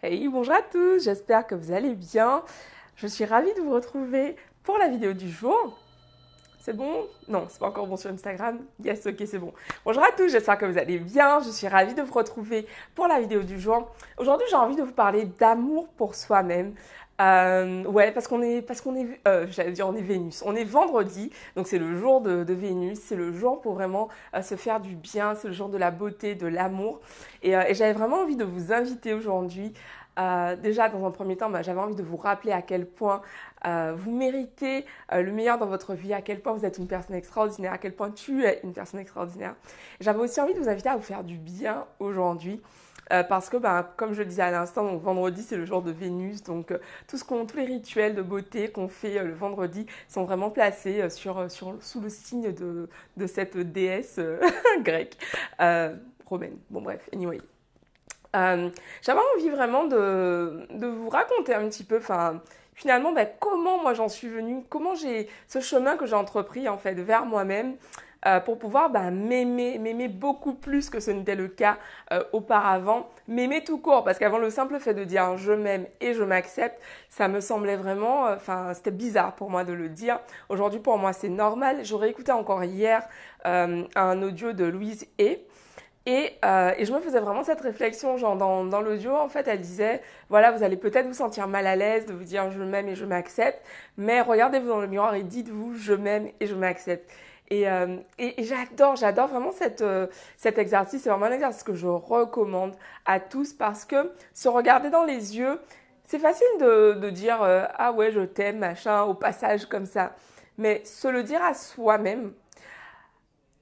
Hey, bonjour à tous, j'espère que vous allez bien. Je suis ravie de vous retrouver pour la vidéo du jour. C'est bon Non, c'est pas encore bon sur Instagram. Yes, ok, c'est bon. Bonjour à tous, j'espère que vous allez bien. Je suis ravie de vous retrouver pour la vidéo du jour. Aujourd'hui, j'ai envie de vous parler d'amour pour soi-même. Euh, ouais, parce qu'on est, parce qu'on est, euh, j'allais dire, on est Vénus. On est vendredi, donc c'est le jour de, Vénus. C'est le jour pour vraiment euh, se faire du bien. C'est le jour de la beauté, de l'amour. Et, et j'avais vraiment envie de vous inviter aujourd'hui euh, déjà, dans un premier temps, bah, j'avais envie de vous rappeler à quel point euh, vous méritez euh, le meilleur dans votre vie, à quel point vous êtes une personne extraordinaire, à quel point tu es une personne extraordinaire. J'avais aussi envie de vous inviter à vous faire du bien aujourd'hui. parce que, bah, comme je le disais à l'instant, vendredi c'est le jour de Vénus, donc tous les rituels de beauté qu'on fait le vendredi sont vraiment placés sous le signe de, de cette déesse grecque romaine. Bon bref, anyway, euh, J'avais envie vraiment de, vous raconter un petit peu, finalement, ben, comment moi j'en suis venue, comment j'ai ce chemin que j'ai entrepris en fait vers moi-même. Euh, pour pouvoir ben, m'aimer, m'aimer beaucoup plus que ce n'était le cas euh, auparavant, m'aimer tout court, parce qu'avant le simple fait de dire je m'aime et je m'accepte, ça me semblait vraiment, enfin c'était bizarre pour moi de le dire. Aujourd'hui pour moi c'est normal. J'aurais écouté encore hier un audio de Louise et euh, et, je me faisais vraiment cette réflexion, genre dans, l'audio, en fait, elle disait, voilà, vous allez peut-être vous sentir mal à l'aise de vous dire je m'aime et je m'accepte, mais regardez-vous dans le miroir et dites-vous je m'aime et je m'accepte. Et, euh, j'adore, j'adore vraiment cette, euh, cet exercice. C'est vraiment un exercice que je recommande à tous parce que se regarder dans les yeux, c'est facile de, dire ah ouais je t'aime machin au passage comme ça, mais se le dire à soi-même,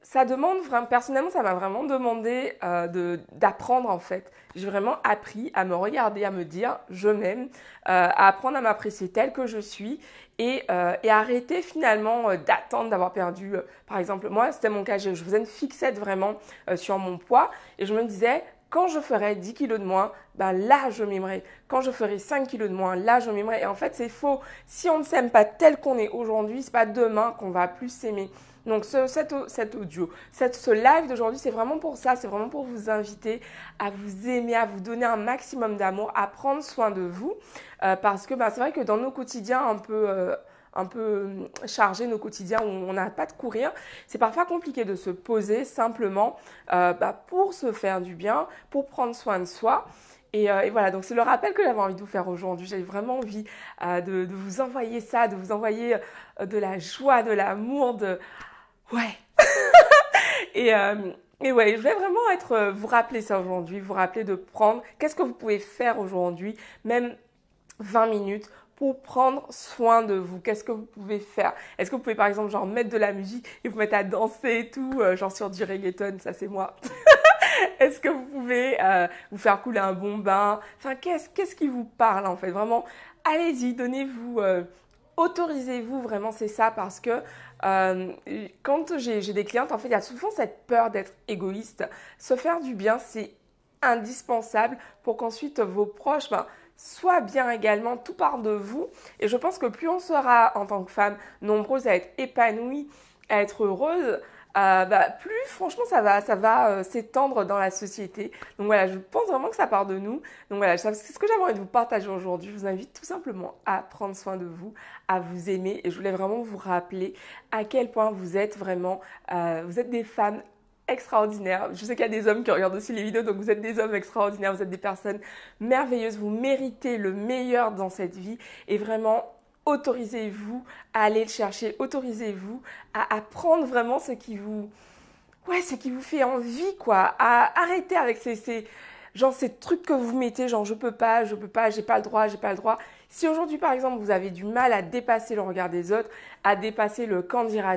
ça demande vraiment, personnellement, ça m'a vraiment demandé euh, de, d'apprendre en fait. J'ai vraiment appris à me regarder, à me dire je m'aime, euh, à apprendre à m'apprécier tel que je suis et, euh, et arrêter finalement euh, d'attendre d'avoir perdu. Euh, par exemple, moi, c'était mon cas, je, faisais une fixette vraiment euh, sur mon poids et je me disais quand je ferais 10 kilos de moins, ben là je m'aimerai. Quand je ferai 5 kilos de moins, là je m'aimerai. Et en fait, c'est faux. Si on ne s'aime pas tel qu'on est aujourd'hui, c'est pas demain qu'on va plus s'aimer. Donc ce, cet, audio, cette, ce live d'aujourd'hui, c'est vraiment pour ça, c'est vraiment pour vous inviter à vous aimer, à vous donner un maximum d'amour, à prendre soin de vous, euh, parce que bah, c'est vrai que dans nos quotidiens un peu... Euh, un peu euh, chargés, nos quotidiens où on n'a pas de courir, c'est parfois compliqué de se poser simplement bah, pour se faire du bien, pour prendre soin de soi. Et, voilà, donc c'est le rappel que j'avais envie de vous faire aujourd'hui. J'ai vraiment envie de, de, vous envoyer ça, de vous envoyer de la joie, de l'amour, de ouais. et, euh, et ouais, je vais vraiment être, euh, vous rappeler ça aujourd'hui, vous rappeler de prendre, qu'est-ce que vous pouvez faire aujourd'hui, même 20 minutes pour prendre soin de vous Qu'est-ce que vous pouvez faire Est-ce que vous pouvez par exemple genre mettre de la musique et vous mettre à danser et tout, euh, genre sur du reggaeton, ça c'est moi. Est-ce que vous pouvez euh, vous faire couler un bon bain Enfin, qu'est-ce qu'est-ce qui vous parle en fait Vraiment, allez-y, donnez-vous autorisez-vous vraiment, c'est ça, parce que euh, quand j'ai des clientes, en fait, il y a souvent cette peur d'être égoïste. Se faire du bien, c'est indispensable pour qu'ensuite vos proches ben, soient bien également, tout part de vous. Et je pense que plus on sera en tant que femme nombreuses à être épanouies, à être heureuses, ah, bah, plus franchement ça va, ça va euh, s'étendre dans la société. Donc voilà, je pense vraiment que ça part de nous. Donc voilà, c'est ce que j'avais envie de vous partager aujourd'hui. Je vous invite tout simplement à prendre soin de vous, à vous aimer. Et je voulais vraiment vous rappeler à quel point vous êtes vraiment, euh, vous êtes des femmes extraordinaires. Je sais qu'il y a des hommes qui regardent aussi les vidéos, donc vous êtes des hommes extraordinaires, vous êtes des personnes merveilleuses, vous méritez le meilleur dans cette vie. Et vraiment, autorisez-vous à aller le chercher, autorisez-vous à apprendre vraiment ce qui vous, ouais, ce qui vous fait envie, quoi, à arrêter avec ces, ces, ces trucs que vous mettez, genre je peux pas, je peux pas, j'ai pas le droit, j'ai pas le droit. Si aujourd'hui, par exemple, vous avez du mal à dépasser le regard des autres, à dépasser le quand dira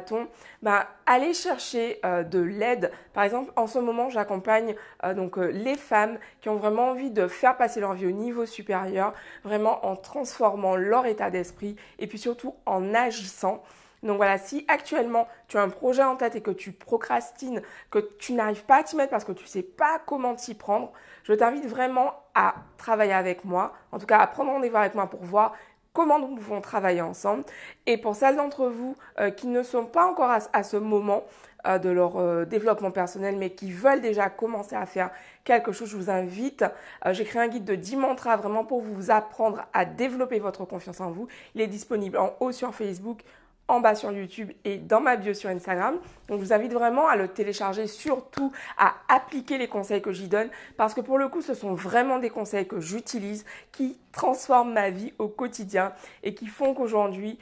bah, allez chercher euh, de l'aide. Par exemple, en ce moment, j'accompagne euh, donc euh, les femmes qui ont vraiment envie de faire passer leur vie au niveau supérieur, vraiment en transformant leur état d'esprit et puis surtout en agissant. Donc voilà, si actuellement tu as un projet en tête et que tu procrastines, que tu n'arrives pas à t'y mettre parce que tu ne sais pas comment t'y prendre, je t'invite vraiment à travailler avec moi, en tout cas à prendre rendez-vous avec moi pour voir comment nous pouvons travailler ensemble. Et pour celles d'entre vous euh, qui ne sont pas encore à, ce moment euh, de leur euh, développement personnel, mais qui veulent déjà commencer à faire quelque chose, je vous invite. J'ai créé un guide de 10 mantras vraiment pour vous apprendre à développer votre confiance en vous. Il est disponible en haut sur Facebook, en bas sur YouTube et dans ma bio sur Instagram. Donc je vous invite vraiment à le télécharger, surtout à appliquer les conseils que j'y donne parce que pour le coup ce sont vraiment des conseils que j'utilise qui transforment ma vie au quotidien et qui font qu'aujourd'hui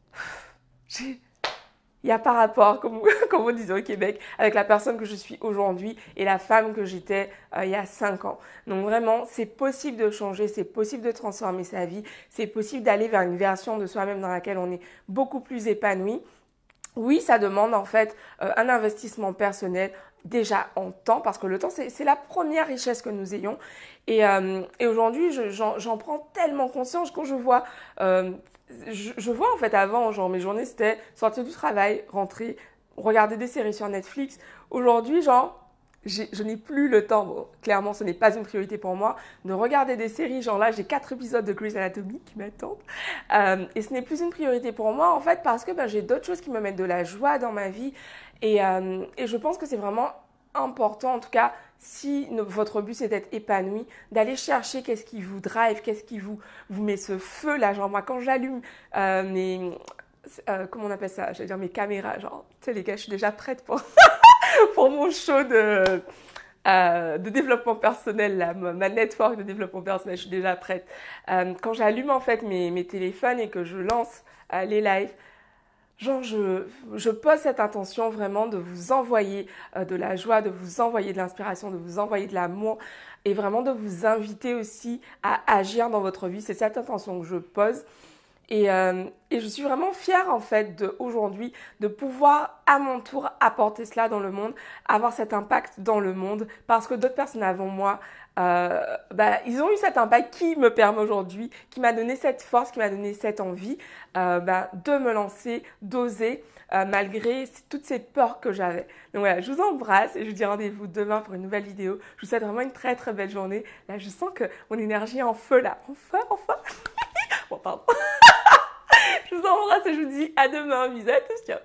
j'ai il n'y a pas rapport, comme, comme, on disait au Québec, avec la personne que je suis aujourd'hui et la femme que j'étais euh, il y a 5 ans. Donc vraiment, c'est possible de changer, c'est possible de transformer sa vie, c'est possible d'aller vers une version de soi-même dans laquelle on est beaucoup plus épanoui. Oui, ça demande en fait euh, un investissement personnel, déjà en temps, parce que le temps, c'est la première richesse que nous ayons. Et, euh, aujourd'hui, j'en prends tellement conscience quand je vois je, vois en fait avant, genre mes journées c'était sortir du travail, rentrer, regarder des séries sur Netflix. Aujourd'hui, genre, je n'ai plus le temps. Bon, clairement, ce n'est pas une priorité pour moi de regarder des séries. Genre là, j'ai quatre épisodes de Grey's Anatomy qui m'attendent. Euh, et ce n'est plus une priorité pour moi en fait parce que ben, j'ai d'autres choses qui me mettent de la joie dans ma vie. Et, euh, et je pense que c'est vraiment important, en tout cas si votre but c'est d'être épanoui, d'aller chercher qu'est-ce qui vous drive, qu'est-ce qui vous, met ce feu là. Genre moi quand j'allume euh, mes... Euh, comment on appelle ça J'allais dire mes caméras, genre, tu sais les gars, je suis déjà prête pour, pour mon show de... Euh, développement personnel, ma network de développement personnel, je suis déjà prête. quand j'allume en fait mes, téléphones et que je lance les lives, Genre, je, je pose cette intention vraiment de vous envoyer euh, de la joie, de vous envoyer de l'inspiration, de vous envoyer de l'amour et vraiment de vous inviter aussi à agir dans votre vie. C'est cette intention que je pose. Et, euh, et, je suis vraiment fière en fait aujourd'hui de pouvoir à mon tour apporter cela dans le monde, avoir cet impact dans le monde, parce que d'autres personnes avant moi euh, bah, ils ont eu cet impact qui me permet aujourd'hui, qui m'a donné cette force, qui m'a donné cette envie euh, bah, de me lancer, d'oser, euh, malgré toutes ces peurs que j'avais. Donc voilà, je vous embrasse et je vous dis rendez-vous demain pour une nouvelle vidéo. Je vous souhaite vraiment une très très belle journée. Là, je sens que mon énergie est en feu là. En feu, en feu. bon, pardon. je vous embrasse et je vous dis à demain. Bisous à tous. Ciao.